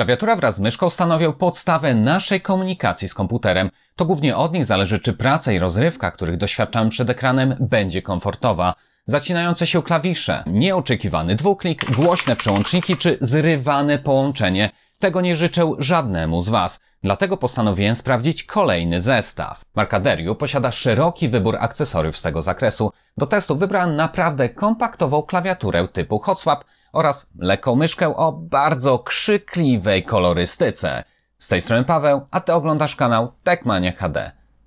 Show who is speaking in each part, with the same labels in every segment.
Speaker 1: Klawiatura wraz z myszką stanowią podstawę naszej komunikacji z komputerem. To głównie od nich zależy, czy praca i rozrywka, których doświadczamy przed ekranem, będzie komfortowa. Zacinające się klawisze, nieoczekiwany dwuklik, głośne przełączniki czy zrywane połączenie. Tego nie życzę żadnemu z Was. Dlatego postanowiłem sprawdzić kolejny zestaw. Marka Deriu posiada szeroki wybór akcesoriów z tego zakresu. Do testu wybrałem naprawdę kompaktową klawiaturę typu Hotswap, oraz myszkę o bardzo krzykliwej kolorystyce. Z tej strony Paweł, a ty oglądasz kanał Techmania HD.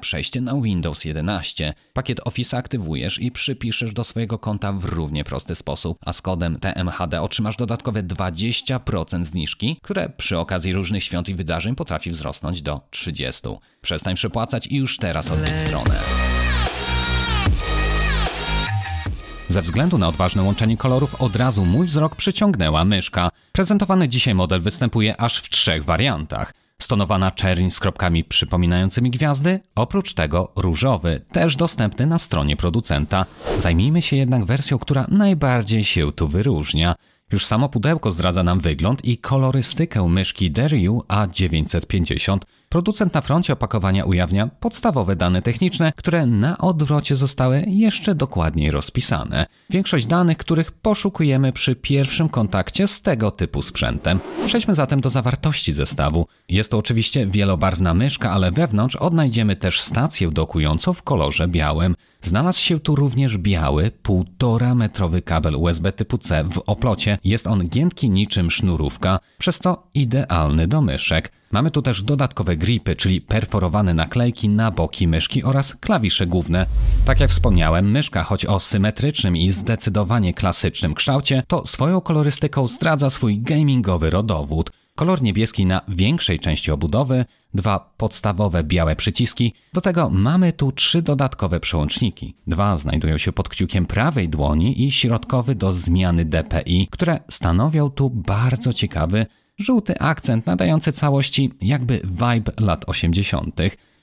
Speaker 1: przejście na Windows 11. Pakiet Office aktywujesz i przypiszesz do swojego konta w równie prosty sposób, a z kodem TMHD otrzymasz dodatkowe 20% zniżki, które przy okazji różnych świąt i wydarzeń potrafi wzrosnąć do 30%. Przestań przepłacać i już teraz odbić stronę. Ze względu na odważne łączenie kolorów od razu mój wzrok przyciągnęła myszka. Prezentowany dzisiaj model występuje aż w trzech wariantach stonowana czerń z kropkami przypominającymi gwiazdy, oprócz tego różowy, też dostępny na stronie producenta. Zajmijmy się jednak wersją, która najbardziej się tu wyróżnia. Już samo pudełko zdradza nam wygląd i kolorystykę myszki Deryu A950, Producent na froncie opakowania ujawnia podstawowe dane techniczne, które na odwrocie zostały jeszcze dokładniej rozpisane. Większość danych, których poszukujemy przy pierwszym kontakcie z tego typu sprzętem. Przejdźmy zatem do zawartości zestawu. Jest to oczywiście wielobarwna myszka, ale wewnątrz odnajdziemy też stację dokującą w kolorze białym. Znalazł się tu również biały, półtora metrowy kabel USB typu C w oplocie. Jest on giętki niczym sznurówka, przez co idealny do myszek. Mamy tu też dodatkowe gripy, czyli perforowane naklejki na boki myszki oraz klawisze główne. Tak jak wspomniałem, myszka choć o symetrycznym i zdecydowanie klasycznym kształcie, to swoją kolorystyką zdradza swój gamingowy rodowód kolor niebieski na większej części obudowy, dwa podstawowe białe przyciski. Do tego mamy tu trzy dodatkowe przełączniki. Dwa znajdują się pod kciukiem prawej dłoni i środkowy do zmiany DPI, które stanowią tu bardzo ciekawy żółty akcent nadający całości jakby vibe lat 80.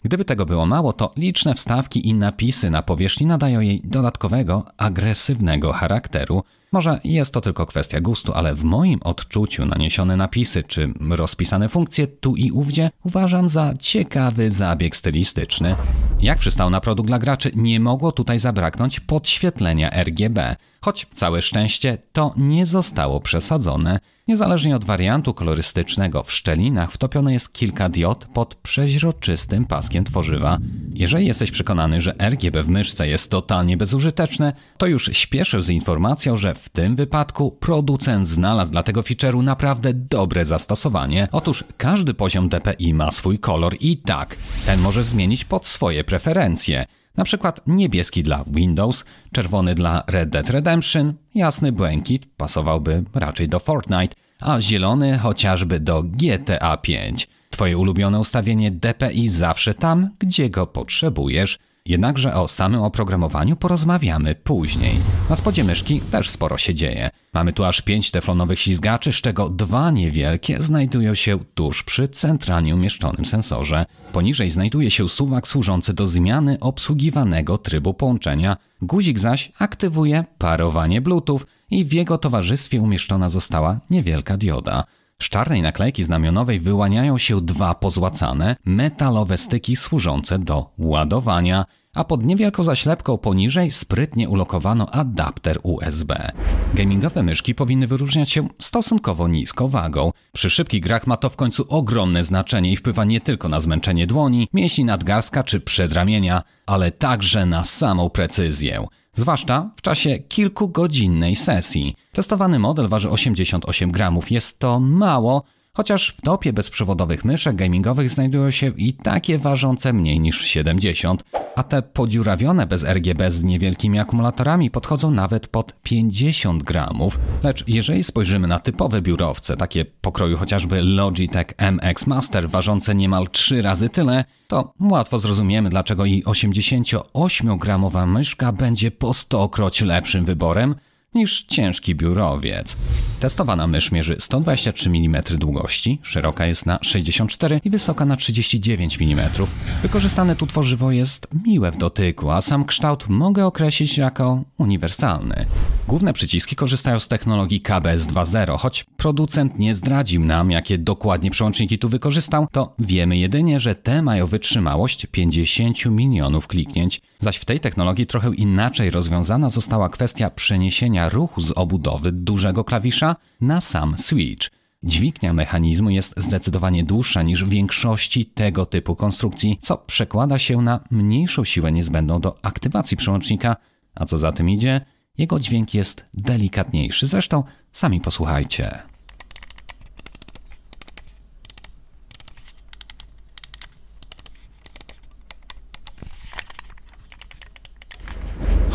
Speaker 1: Gdyby tego było mało, to liczne wstawki i napisy na powierzchni nadają jej dodatkowego, agresywnego charakteru. Może jest to tylko kwestia gustu, ale w moim odczuciu naniesione napisy czy rozpisane funkcje tu i ówdzie uważam za ciekawy zabieg stylistyczny. Jak przystał na produkt dla graczy, nie mogło tutaj zabraknąć podświetlenia RGB, choć całe szczęście to nie zostało przesadzone. Niezależnie od wariantu kolorystycznego, w szczelinach wtopione jest kilka diod pod przeźroczystym paskiem tworzywa. Jeżeli jesteś przekonany, że RGB w myszce jest totalnie bezużyteczne, to już śpieszę z informacją, że w tym wypadku producent znalazł dla tego feature'u naprawdę dobre zastosowanie. Otóż każdy poziom DPI ma swój kolor i tak, ten może zmienić pod swoje preferencje. Na przykład niebieski dla Windows, czerwony dla Red Dead Redemption, jasny błękit pasowałby raczej do Fortnite, a zielony chociażby do GTA V. Twoje ulubione ustawienie DPI zawsze tam, gdzie go potrzebujesz, Jednakże o samym oprogramowaniu porozmawiamy później. Na spodzie myszki też sporo się dzieje. Mamy tu aż pięć teflonowych ślizgaczy, z czego dwa niewielkie znajdują się tuż przy centralnie umieszczonym sensorze. Poniżej znajduje się suwak służący do zmiany obsługiwanego trybu połączenia. Guzik zaś aktywuje parowanie Bluetooth i w jego towarzystwie umieszczona została niewielka dioda. Z czarnej naklejki znamionowej wyłaniają się dwa pozłacane, metalowe styki służące do ładowania, a pod niewielką zaślepką poniżej sprytnie ulokowano adapter USB. Gamingowe myszki powinny wyróżniać się stosunkowo niską wagą. Przy szybkich grach ma to w końcu ogromne znaczenie i wpływa nie tylko na zmęczenie dłoni, mięśni nadgarstka czy przedramienia, ale także na samą precyzję zwłaszcza w czasie kilkugodzinnej sesji. Testowany model waży 88 gramów. Jest to mało, Chociaż w topie bezprzewodowych myszek gamingowych znajdują się i takie ważące mniej niż 70, a te podziurawione bez RGB z niewielkimi akumulatorami podchodzą nawet pod 50 gramów. Lecz jeżeli spojrzymy na typowe biurowce, takie pokroju chociażby Logitech MX Master ważące niemal 3 razy tyle, to łatwo zrozumiemy dlaczego i 88-gramowa myszka będzie po 100-kroć lepszym wyborem niż ciężki biurowiec. Testowana mysz mierzy 123 mm długości, szeroka jest na 64 i wysoka na 39 mm. Wykorzystane tu tworzywo jest miłe w dotyku, a sam kształt mogę określić jako uniwersalny. Główne przyciski korzystają z technologii KBS 2.0, choć producent nie zdradził nam, jakie dokładnie przełączniki tu wykorzystał, to wiemy jedynie, że te mają wytrzymałość 50 milionów kliknięć Zaś w tej technologii trochę inaczej rozwiązana została kwestia przeniesienia ruchu z obudowy dużego klawisza na sam switch. Dźwignia mechanizmu jest zdecydowanie dłuższa niż w większości tego typu konstrukcji, co przekłada się na mniejszą siłę niezbędną do aktywacji przełącznika, a co za tym idzie, jego dźwięk jest delikatniejszy. Zresztą sami posłuchajcie.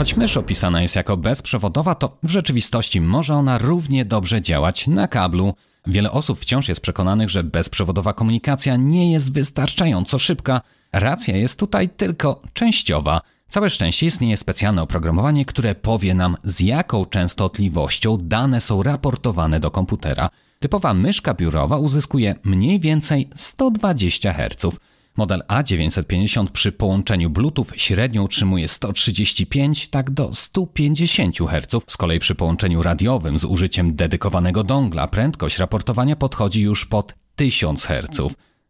Speaker 1: Choć mysz opisana jest jako bezprzewodowa, to w rzeczywistości może ona równie dobrze działać na kablu. Wiele osób wciąż jest przekonanych, że bezprzewodowa komunikacja nie jest wystarczająco szybka. Racja jest tutaj tylko częściowa. Całe szczęście istnieje specjalne oprogramowanie, które powie nam, z jaką częstotliwością dane są raportowane do komputera. Typowa myszka biurowa uzyskuje mniej więcej 120 Hz. Model A950 przy połączeniu Bluetooth średnio utrzymuje 135 tak do 150 Hz, z kolei przy połączeniu radiowym z użyciem dedykowanego dongla prędkość raportowania podchodzi już pod 1000 Hz.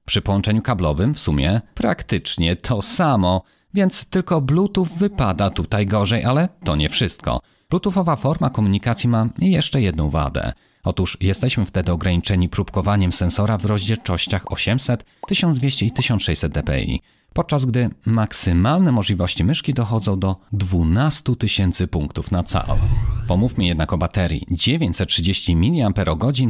Speaker 1: Przy połączeniu kablowym w sumie praktycznie to samo, więc tylko Bluetooth wypada tutaj gorzej, ale to nie wszystko. Bluetoothowa forma komunikacji ma jeszcze jedną wadę. Otóż jesteśmy wtedy ograniczeni próbkowaniem sensora w rozdzielczościach 800, 1200 i 1600 dpi, podczas gdy maksymalne możliwości myszki dochodzą do 12 000 punktów na całą. Pomówmy jednak o baterii. 930 mAh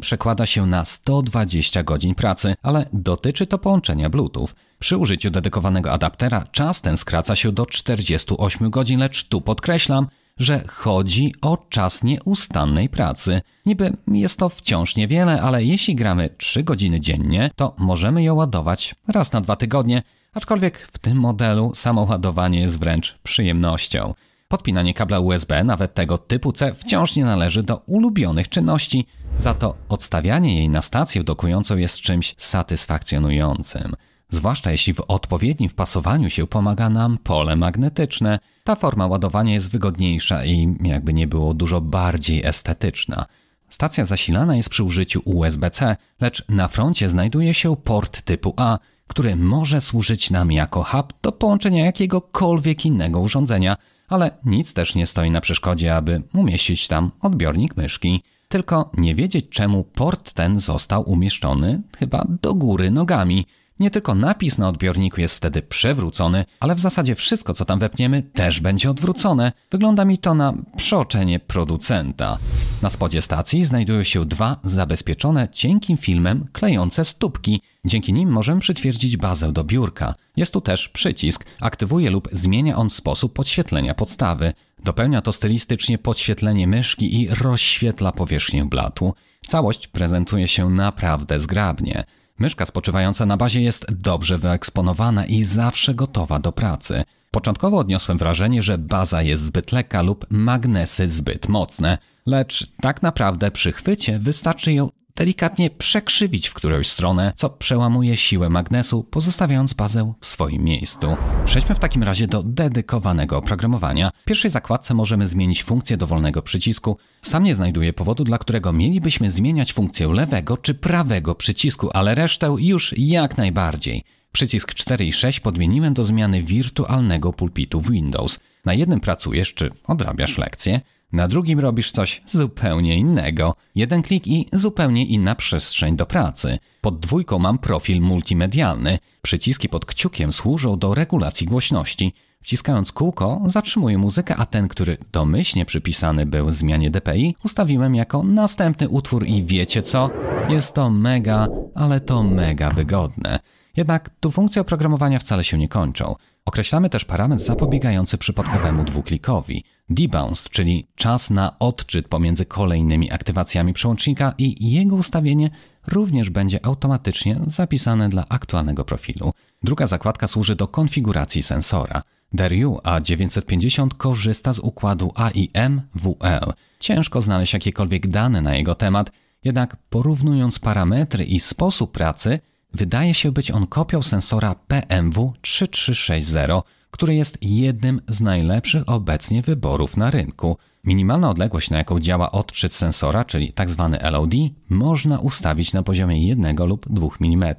Speaker 1: przekłada się na 120 godzin pracy, ale dotyczy to połączenia Bluetooth. Przy użyciu dedykowanego adaptera czas ten skraca się do 48 godzin, lecz tu podkreślam, że chodzi o czas nieustannej pracy. Niby jest to wciąż niewiele, ale jeśli gramy 3 godziny dziennie, to możemy ją ładować raz na dwa tygodnie, aczkolwiek w tym modelu samo ładowanie jest wręcz przyjemnością. Podpinanie kabla USB, nawet tego typu C, wciąż nie należy do ulubionych czynności, za to odstawianie jej na stację dokującą jest czymś satysfakcjonującym. Zwłaszcza jeśli w odpowiednim wpasowaniu się pomaga nam pole magnetyczne. Ta forma ładowania jest wygodniejsza i jakby nie było dużo bardziej estetyczna. Stacja zasilana jest przy użyciu USB-C, lecz na froncie znajduje się port typu A, który może służyć nam jako hub do połączenia jakiegokolwiek innego urządzenia, ale nic też nie stoi na przeszkodzie, aby umieścić tam odbiornik myszki. Tylko nie wiedzieć czemu port ten został umieszczony chyba do góry nogami. Nie tylko napis na odbiorniku jest wtedy przewrócony, ale w zasadzie wszystko co tam wepniemy też będzie odwrócone. Wygląda mi to na przeoczenie producenta. Na spodzie stacji znajdują się dwa zabezpieczone cienkim filmem klejące stópki. Dzięki nim możemy przytwierdzić bazę do biurka. Jest tu też przycisk. Aktywuje lub zmienia on sposób podświetlenia podstawy. Dopełnia to stylistycznie podświetlenie myszki i rozświetla powierzchnię blatu. Całość prezentuje się naprawdę zgrabnie. Myszka spoczywająca na bazie jest dobrze wyeksponowana i zawsze gotowa do pracy. Początkowo odniosłem wrażenie, że baza jest zbyt lekka lub magnesy zbyt mocne, lecz tak naprawdę przy chwycie wystarczy ją delikatnie przekrzywić w którąś stronę, co przełamuje siłę magnesu, pozostawiając puzzle w swoim miejscu. Przejdźmy w takim razie do dedykowanego oprogramowania. W pierwszej zakładce możemy zmienić funkcję dowolnego przycisku. Sam nie znajduję powodu, dla którego mielibyśmy zmieniać funkcję lewego czy prawego przycisku, ale resztę już jak najbardziej. Przycisk 4 i 6 podmieniłem do zmiany wirtualnego pulpitu w Windows. Na jednym pracujesz czy odrabiasz lekcję, na drugim robisz coś zupełnie innego. Jeden klik i zupełnie inna przestrzeń do pracy. Pod dwójką mam profil multimedialny. Przyciski pod kciukiem służą do regulacji głośności. Wciskając kółko zatrzymuję muzykę, a ten, który domyślnie przypisany był zmianie DPI, ustawiłem jako następny utwór i wiecie co? Jest to mega, ale to mega wygodne. Jednak tu funkcje oprogramowania wcale się nie kończą. Określamy też parametr zapobiegający przypadkowemu dwuklikowi, debounce, czyli czas na odczyt pomiędzy kolejnymi aktywacjami przełącznika i jego ustawienie również będzie automatycznie zapisane dla aktualnego profilu. Druga zakładka służy do konfiguracji sensora. DERU A950 korzysta z układu AIM-WL. Ciężko znaleźć jakiekolwiek dane na jego temat, jednak porównując parametry i sposób pracy – Wydaje się być on kopią sensora PMW 3360, który jest jednym z najlepszych obecnie wyborów na rynku. Minimalna odległość, na jaką działa odczyt sensora, czyli tzw. Tak LOD, można ustawić na poziomie 1 lub 2 mm.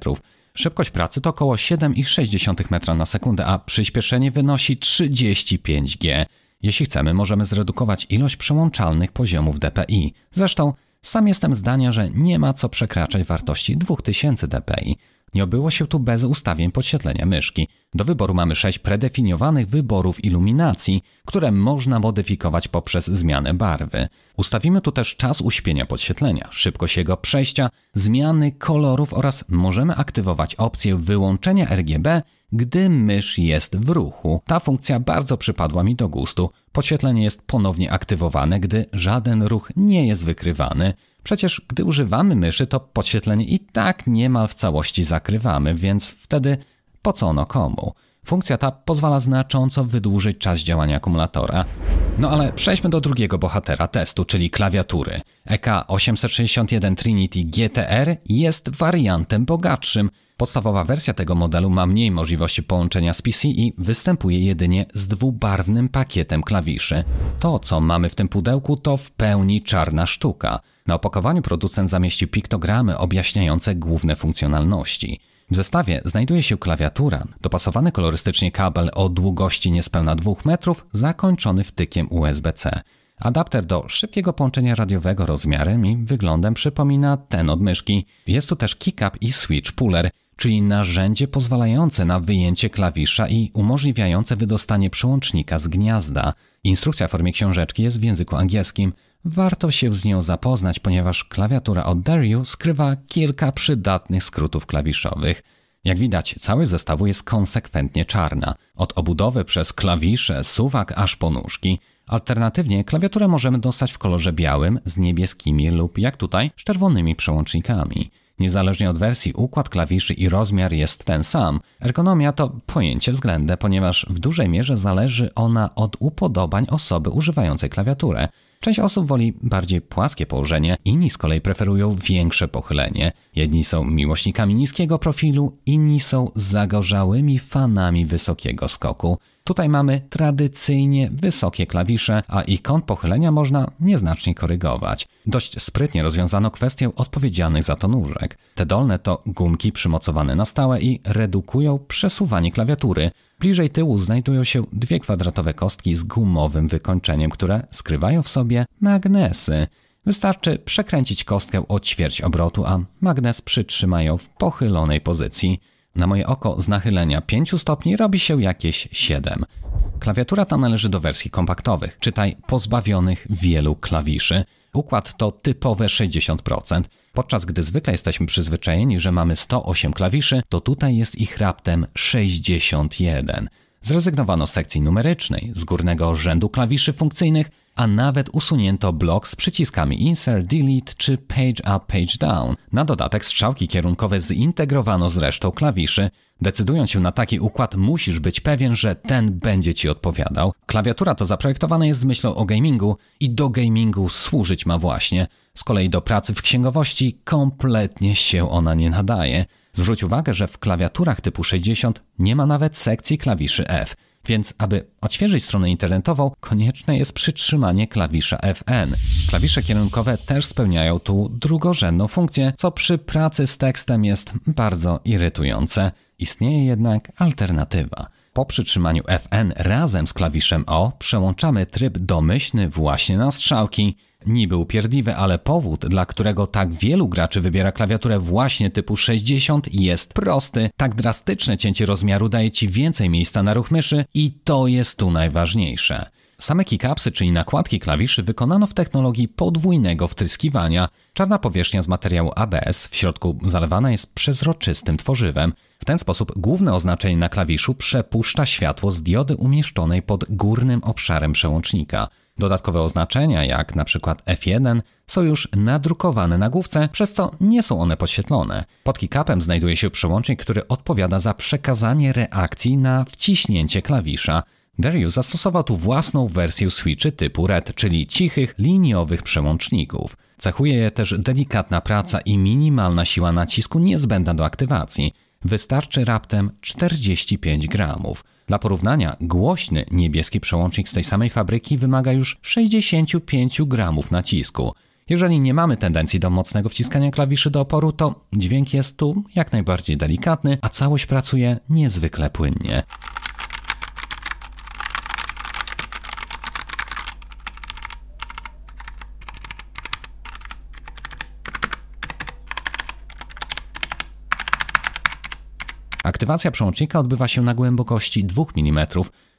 Speaker 1: Szybkość pracy to około 7,6 m na sekundę, a przyspieszenie wynosi 35G. Jeśli chcemy, możemy zredukować ilość przełączalnych poziomów DPI. Zresztą sam jestem zdania, że nie ma co przekraczać wartości 2000 dpi. Nie obyło się tu bez ustawień podświetlenia myszki. Do wyboru mamy sześć predefiniowanych wyborów iluminacji, które można modyfikować poprzez zmianę barwy. Ustawimy tu też czas uśpienia podświetlenia, szybkość jego przejścia, zmiany kolorów oraz możemy aktywować opcję wyłączenia RGB gdy mysz jest w ruchu. Ta funkcja bardzo przypadła mi do gustu. Podświetlenie jest ponownie aktywowane, gdy żaden ruch nie jest wykrywany. Przecież gdy używamy myszy, to podświetlenie i tak niemal w całości zakrywamy, więc wtedy po co ono komu? Funkcja ta pozwala znacząco wydłużyć czas działania akumulatora. No ale przejdźmy do drugiego bohatera testu, czyli klawiatury. EK861 Trinity GTR jest wariantem bogatszym. Podstawowa wersja tego modelu ma mniej możliwości połączenia z PC i występuje jedynie z dwubarwnym pakietem klawiszy. To, co mamy w tym pudełku, to w pełni czarna sztuka. Na opakowaniu producent zamieścił piktogramy objaśniające główne funkcjonalności. W zestawie znajduje się klawiatura, dopasowany kolorystycznie kabel o długości niespełna 2 metrów, zakończony wtykiem USB-C. Adapter do szybkiego połączenia radiowego rozmiarem i wyglądem przypomina ten od myszki. Jest tu też kick-up i switch puller, czyli narzędzie pozwalające na wyjęcie klawisza i umożliwiające wydostanie przełącznika z gniazda. Instrukcja w formie książeczki jest w języku angielskim. Warto się z nią zapoznać, ponieważ klawiatura od Dario skrywa kilka przydatnych skrótów klawiszowych. Jak widać, cały zestawu jest konsekwentnie czarna, od obudowy przez klawisze, suwak aż po nóżki. Alternatywnie klawiaturę możemy dostać w kolorze białym z niebieskimi lub, jak tutaj, z czerwonymi przełącznikami. Niezależnie od wersji, układ klawiszy i rozmiar jest ten sam. Ergonomia to pojęcie względne, ponieważ w dużej mierze zależy ona od upodobań osoby używającej klawiaturę. Część osób woli bardziej płaskie położenie, inni z kolei preferują większe pochylenie. Jedni są miłośnikami niskiego profilu, inni są zagorzałymi fanami wysokiego skoku. Tutaj mamy tradycyjnie wysokie klawisze, a i kąt pochylenia można nieznacznie korygować. Dość sprytnie rozwiązano kwestię odpowiedzialnych za to nóżek. Te dolne to gumki przymocowane na stałe i redukują przesuwanie klawiatury. Bliżej tyłu znajdują się dwie kwadratowe kostki z gumowym wykończeniem, które skrywają w sobie magnesy. Wystarczy przekręcić kostkę o ćwierć obrotu, a magnes przytrzymają w pochylonej pozycji. Na moje oko z nachylenia 5 stopni robi się jakieś 7. Klawiatura ta należy do wersji kompaktowych, czytaj pozbawionych wielu klawiszy. Układ to typowe 60%. Podczas gdy zwykle jesteśmy przyzwyczajeni, że mamy 108 klawiszy, to tutaj jest ich raptem 61. Zrezygnowano z sekcji numerycznej, z górnego rzędu klawiszy funkcyjnych, a nawet usunięto blok z przyciskami Insert, Delete czy Page Up, Page Down. Na dodatek strzałki kierunkowe zintegrowano z resztą klawiszy. Decydując się na taki układ, musisz być pewien, że ten będzie Ci odpowiadał. Klawiatura to zaprojektowana jest z myślą o gamingu i do gamingu służyć ma właśnie. Z kolei do pracy w księgowości kompletnie się ona nie nadaje. Zwróć uwagę, że w klawiaturach typu 60 nie ma nawet sekcji klawiszy F, więc aby odświeżyć stronę internetową, konieczne jest przytrzymanie klawisza FN. Klawisze kierunkowe też spełniają tu drugorzędną funkcję, co przy pracy z tekstem jest bardzo irytujące. Istnieje jednak alternatywa. Po przytrzymaniu Fn razem z klawiszem O przełączamy tryb domyślny właśnie na strzałki. Niby upierdliwe, ale powód, dla którego tak wielu graczy wybiera klawiaturę właśnie typu 60 jest prosty. Tak drastyczne cięcie rozmiaru daje Ci więcej miejsca na ruch myszy i to jest tu najważniejsze. Same keycapsy, czyli nakładki klawiszy, wykonano w technologii podwójnego wtryskiwania. Czarna powierzchnia z materiału ABS w środku zalewana jest przezroczystym tworzywem. W ten sposób główne oznaczenie na klawiszu przepuszcza światło z diody umieszczonej pod górnym obszarem przełącznika. Dodatkowe oznaczenia, jak na przykład F1, są już nadrukowane na główce, przez co nie są one podświetlone. Pod keycapem znajduje się przełącznik, który odpowiada za przekazanie reakcji na wciśnięcie klawisza. Darius zastosował tu własną wersję switchy typu RED, czyli cichych, liniowych przełączników. Cechuje też delikatna praca i minimalna siła nacisku niezbędna do aktywacji. Wystarczy raptem 45 gramów. Dla porównania, głośny niebieski przełącznik z tej samej fabryki wymaga już 65 gramów nacisku. Jeżeli nie mamy tendencji do mocnego wciskania klawiszy do oporu, to dźwięk jest tu jak najbardziej delikatny, a całość pracuje niezwykle płynnie. Aktywacja przełącznika odbywa się na głębokości 2 mm.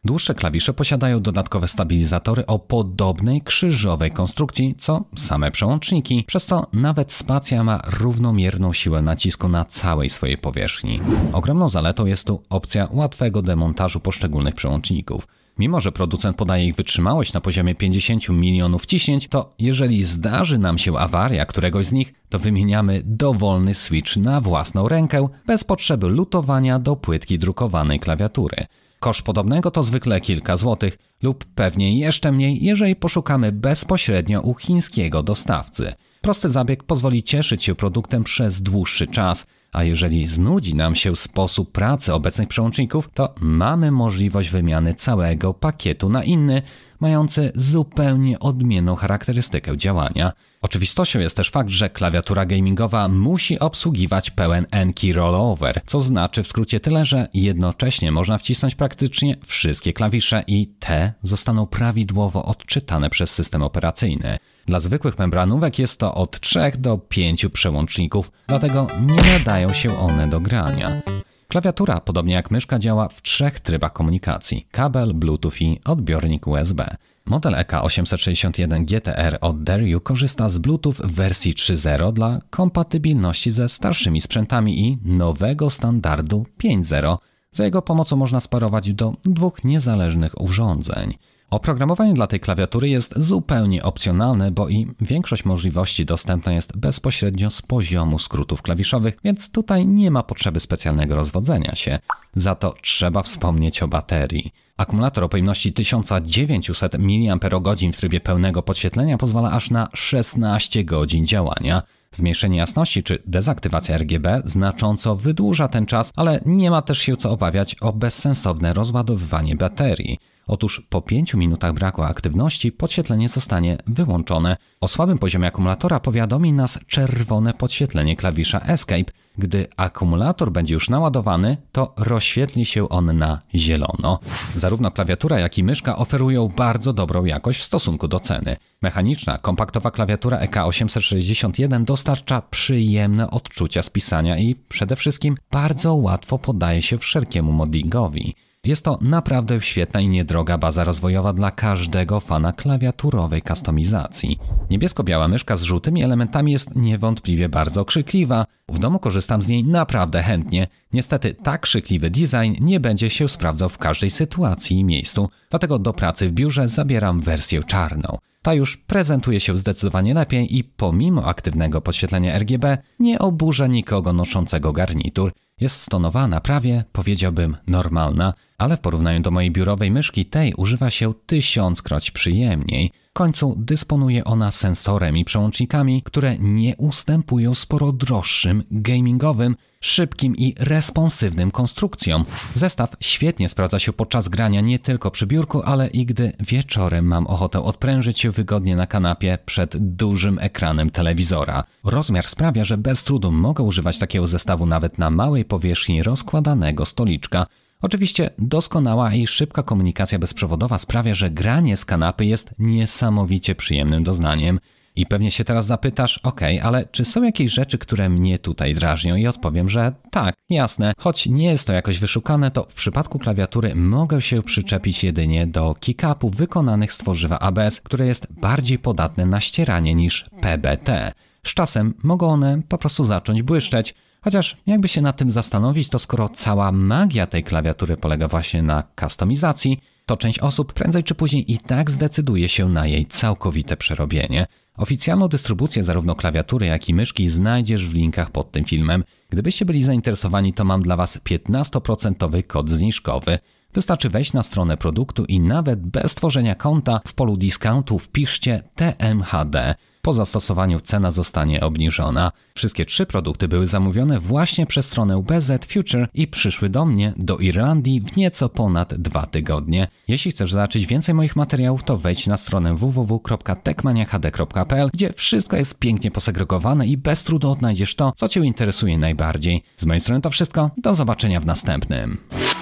Speaker 1: Dłuższe klawisze posiadają dodatkowe stabilizatory o podobnej krzyżowej konstrukcji co same przełączniki, przez co nawet spacja ma równomierną siłę nacisku na całej swojej powierzchni. Ogromną zaletą jest tu opcja łatwego demontażu poszczególnych przełączników. Mimo, że producent podaje ich wytrzymałość na poziomie 50 milionów ciśnięć, to jeżeli zdarzy nam się awaria któregoś z nich, to wymieniamy dowolny switch na własną rękę, bez potrzeby lutowania do płytki drukowanej klawiatury. Koszt podobnego to zwykle kilka złotych lub pewnie jeszcze mniej, jeżeli poszukamy bezpośrednio u chińskiego dostawcy – Prosty zabieg pozwoli cieszyć się produktem przez dłuższy czas, a jeżeli znudzi nam się sposób pracy obecnych przełączników, to mamy możliwość wymiany całego pakietu na inny, mający zupełnie odmienną charakterystykę działania. Oczywistością jest też fakt, że klawiatura gamingowa musi obsługiwać pełen N-key rollover, co znaczy w skrócie tyle, że jednocześnie można wcisnąć praktycznie wszystkie klawisze i te zostaną prawidłowo odczytane przez system operacyjny. Dla zwykłych membranówek jest to od 3 do 5 przełączników, dlatego nie nadają się one do grania. Klawiatura, podobnie jak myszka, działa w trzech trybach komunikacji: kabel, Bluetooth i odbiornik USB. Model EK861 GTR od Deryu korzysta z Bluetooth w wersji 3.0 dla kompatybilności ze starszymi sprzętami i nowego standardu 5.0. Za jego pomocą można sparować do dwóch niezależnych urządzeń. Oprogramowanie dla tej klawiatury jest zupełnie opcjonalne, bo i większość możliwości dostępna jest bezpośrednio z poziomu skrótów klawiszowych, więc tutaj nie ma potrzeby specjalnego rozwodzenia się. Za to trzeba wspomnieć o baterii. Akumulator o pojemności 1900 mAh w trybie pełnego podświetlenia pozwala aż na 16 godzin działania. Zmniejszenie jasności czy dezaktywacja RGB znacząco wydłuża ten czas, ale nie ma też się co obawiać o bezsensowne rozładowywanie baterii. Otóż po 5 minutach braku aktywności podświetlenie zostanie wyłączone. O słabym poziomie akumulatora powiadomi nas czerwone podświetlenie klawisza Escape. Gdy akumulator będzie już naładowany, to rozświetli się on na zielono. Zarówno klawiatura, jak i myszka oferują bardzo dobrą jakość w stosunku do ceny. Mechaniczna, kompaktowa klawiatura EK861 dostarcza przyjemne odczucia spisania i przede wszystkim bardzo łatwo podaje się wszelkiemu moddingowi. Jest to naprawdę świetna i niedroga baza rozwojowa dla każdego fana klawiaturowej customizacji. Niebiesko-biała myszka z żółtymi elementami jest niewątpliwie bardzo krzykliwa. W domu korzystam z niej naprawdę chętnie. Niestety tak krzykliwy design nie będzie się sprawdzał w każdej sytuacji i miejscu, dlatego do pracy w biurze zabieram wersję czarną. Ta już prezentuje się zdecydowanie lepiej i pomimo aktywnego podświetlenia RGB nie oburza nikogo noszącego garnitur. Jest stonowana prawie, powiedziałbym, normalna, ale w porównaniu do mojej biurowej myszki tej używa się tysiąckroć przyjemniej. W końcu dysponuje ona sensorem i przełącznikami, które nie ustępują sporo droższym, gamingowym, szybkim i responsywnym konstrukcjom. Zestaw świetnie sprawdza się podczas grania nie tylko przy biurku, ale i gdy wieczorem mam ochotę odprężyć się wygodnie na kanapie przed dużym ekranem telewizora. Rozmiar sprawia, że bez trudu mogę używać takiego zestawu nawet na małej powierzchni rozkładanego stoliczka. Oczywiście doskonała i szybka komunikacja bezprzewodowa sprawia, że granie z kanapy jest niesamowicie przyjemnym doznaniem. I pewnie się teraz zapytasz, ok, ale czy są jakieś rzeczy, które mnie tutaj drażnią? I odpowiem, że tak, jasne. Choć nie jest to jakoś wyszukane, to w przypadku klawiatury mogę się przyczepić jedynie do kickupów wykonanych z tworzywa ABS, które jest bardziej podatne na ścieranie niż PBT. Z czasem mogą one po prostu zacząć błyszczeć, Chociaż jakby się nad tym zastanowić, to skoro cała magia tej klawiatury polega właśnie na customizacji, to część osób prędzej czy później i tak zdecyduje się na jej całkowite przerobienie. Oficjalną dystrybucję zarówno klawiatury, jak i myszki znajdziesz w linkach pod tym filmem. Gdybyście byli zainteresowani, to mam dla Was 15% kod zniżkowy. Wystarczy wejść na stronę produktu i nawet bez tworzenia konta w polu discountu wpiszcie TMHD. Po zastosowaniu cena zostanie obniżona. Wszystkie trzy produkty były zamówione właśnie przez stronę BZ Future i przyszły do mnie, do Irlandii, w nieco ponad dwa tygodnie. Jeśli chcesz zobaczyć więcej moich materiałów, to wejdź na stronę www.tekmaniahd.pl, gdzie wszystko jest pięknie posegregowane i bez trudu odnajdziesz to, co Cię interesuje najbardziej. Z mojej strony to wszystko, do zobaczenia w następnym.